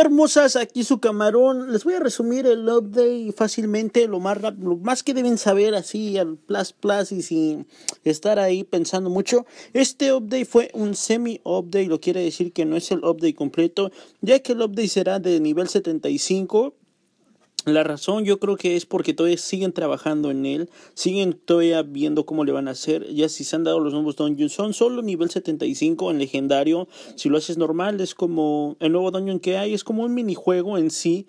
hermosas, aquí su camarón. Les voy a resumir el update fácilmente, lo más, lo más que deben saber así al plus plus y sin estar ahí pensando mucho. Este update fue un semi update, lo quiere decir que no es el update completo, ya que el update será de nivel 75 la razón yo creo que es porque todavía siguen trabajando en él, siguen todavía viendo cómo le van a hacer, ya si se han dado los nuevos dungeons, son solo nivel 75 en legendario, si lo haces normal es como el nuevo dungeon que hay, es como un minijuego en sí,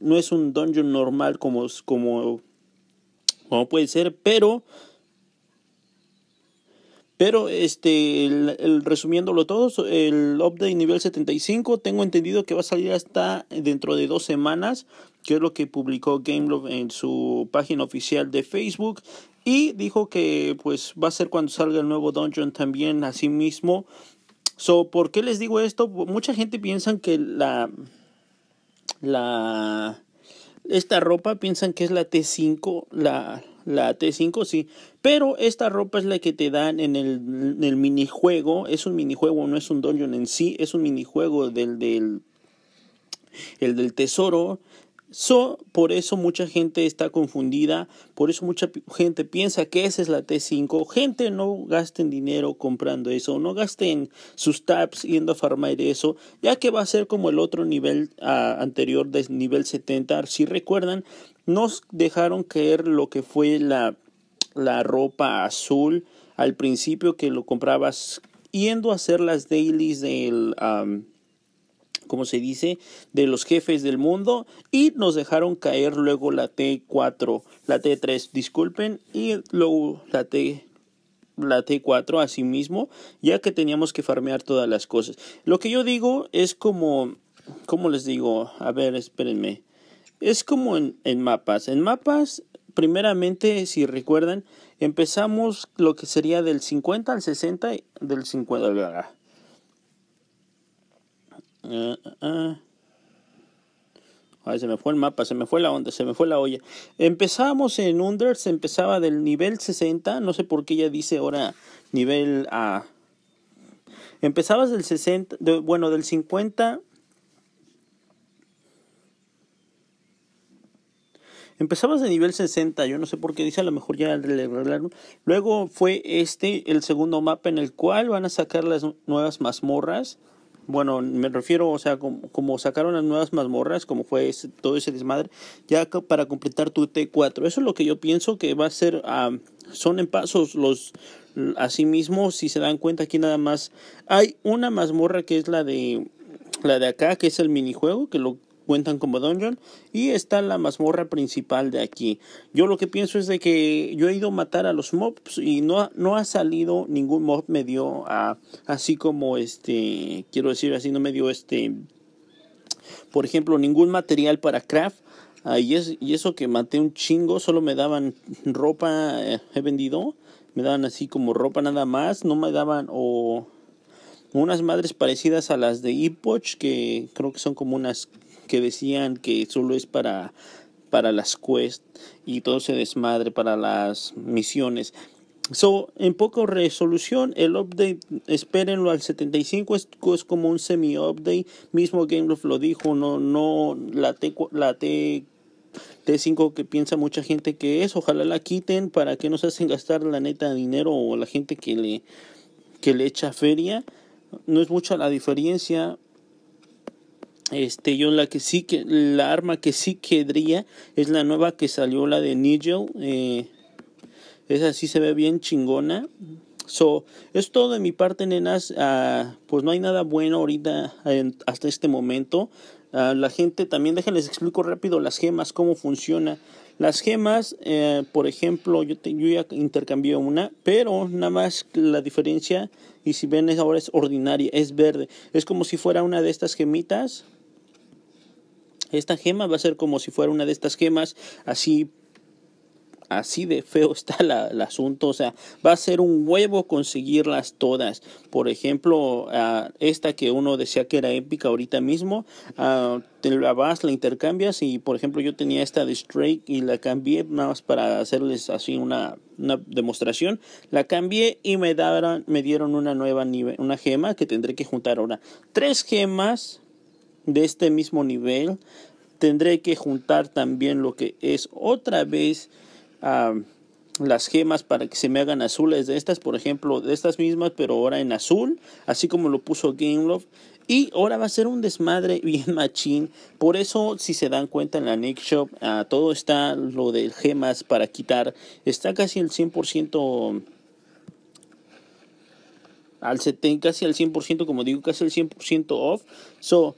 no es un dungeon normal como, como, como puede ser, pero... Pero este, el, resumiéndolo todo, el update nivel 75 tengo entendido que va a salir hasta dentro de dos semanas que es lo que publicó GameLove en su página oficial de Facebook. Y dijo que pues va a ser cuando salga el nuevo dungeon también así mismo. So, ¿por qué les digo esto? Mucha gente piensa que la. La. Esta ropa piensan que es la T5. La, la T5, sí. Pero esta ropa es la que te dan en el, en el minijuego. Es un minijuego, no es un dungeon en sí. Es un minijuego del, del el del tesoro So, por eso mucha gente está confundida, por eso mucha gente piensa que esa es la T5. Gente, no gasten dinero comprando eso, no gasten sus tabs yendo a farmar eso, ya que va a ser como el otro nivel ah, anterior del nivel 70. Si recuerdan, nos dejaron caer lo que fue la, la ropa azul al principio que lo comprabas yendo a hacer las dailies del como se dice, de los jefes del mundo y nos dejaron caer luego la T4, la T3, disculpen, y luego la T la T4 asimismo, mismo, ya que teníamos que farmear todas las cosas. Lo que yo digo es como, ¿cómo les digo? A ver, espérenme. Es como en, en mapas. En mapas, primeramente, si recuerdan, empezamos lo que sería del 50 al 60, del 50, Ah, ah, ah. se me fue el mapa, se me fue la onda, se me fue la olla. Empezamos en Unders, empezaba del nivel 60, no sé por qué ya dice ahora nivel A. Empezabas del 60, bueno, del 50. Empezabas de nivel 60, yo no sé por qué dice, a lo mejor ya le arreglaron. Luego fue este, el segundo mapa en el cual van a sacar las nuevas mazmorras. Bueno, me refiero, o sea, como, sacaron las nuevas mazmorras, como fue todo ese desmadre, ya para completar tu T4. Eso es lo que yo pienso que va a ser, son en pasos los, así mismo, si se dan cuenta aquí nada más, hay una mazmorra que es la de, la de acá, que es el minijuego, que lo cuentan como dungeon y está la mazmorra principal de aquí. Yo lo que pienso es de que yo he ido a matar a los mobs y no, no ha salido ningún mob me dio así como este, quiero decir así, no me dio este, por ejemplo, ningún material para craft. Ah, y, es, y eso que maté un chingo, solo me daban ropa, eh, he vendido, me daban así como ropa nada más, no me daban o... unas madres parecidas a las de Epoch, que creo que son como unas que decían que solo es para, para las quests y todo se desmadre para las misiones. So, en poca resolución, el update, espérenlo al 75, es, como un semi-update. Mismo Gameloft lo dijo, no, no, la T, la T, T5 que piensa mucha gente que es, ojalá la quiten para que no se hacen gastar la neta dinero o la gente que le, que le echa feria. No es mucha la diferencia, este, yo la que sí que, la arma que sí quedaría es la nueva que salió, la de Nigel. Eh, esa sí se ve bien chingona. So, es todo de mi parte, nenas. Ah, pues no hay nada bueno ahorita hasta este momento. Ah, la gente también, Les explico rápido las gemas, cómo funciona. Las gemas, eh, por ejemplo, yo, yo ya intercambié una, pero nada más la diferencia, y si ven es ahora es ordinaria, es verde. Es como si fuera una de estas gemitas, esta gema va a ser como si fuera una de estas gemas así así de feo está el asunto. O sea, va a ser un huevo conseguirlas todas. Por ejemplo, esta que uno decía que era épica ahorita mismo, te la vas, la intercambias y, por ejemplo, yo tenía esta de Strike y la cambié nada más para hacerles así una, demostración. La cambié y me, me dieron una nueva una gema que tendré que juntar ahora. Tres gemas de este mismo nivel, tendré que juntar también lo que es otra vez ah, las gemas para que se me hagan azules de estas, por ejemplo, de estas mismas, pero ahora en azul, así como lo puso love Y ahora va a ser un desmadre bien machín. Por eso, si se dan cuenta en la next Shop, ah, todo está lo de gemas para quitar. Está casi el 100% al 70, casi al 100%, como digo, casi el 100% off. So,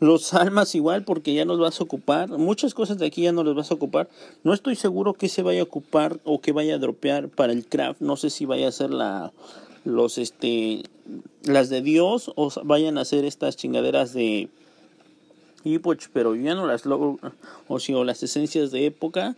los almas igual, porque ya nos vas a ocupar. Muchas cosas de aquí ya no las vas a ocupar. No estoy seguro que se vaya a ocupar o que vaya a dropear para el craft. No sé si vaya a ser la los este las de Dios o vayan a ser estas chingaderas de pues, pero ya no las logro o si o las esencias de época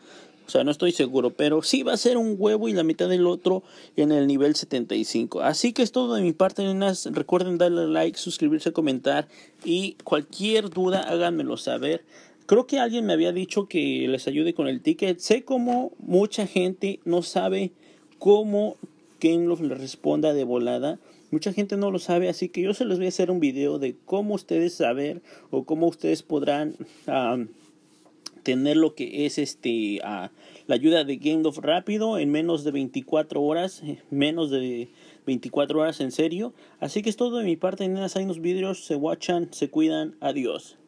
o sea, no estoy seguro, pero sí va a ser un huevo y la mitad del otro en el nivel 75. Así que es todo de mi parte, nenas. Recuerden darle like, suscribirse, comentar y cualquier duda háganmelo saber. Creo que alguien me había dicho que les ayude con el ticket. Sé como mucha gente no sabe cómo Gameloft le responda de volada. Mucha gente no lo sabe, así que yo se les voy a hacer un video de cómo ustedes saber o cómo ustedes podrán tener lo que es este la ayuda de Game of rápido en menos de 24 horas, eh, menos de 24 horas en serio. Así que es todo de mi parte, nenas, Hay los vidrios, se watchan, se cuidan, adiós.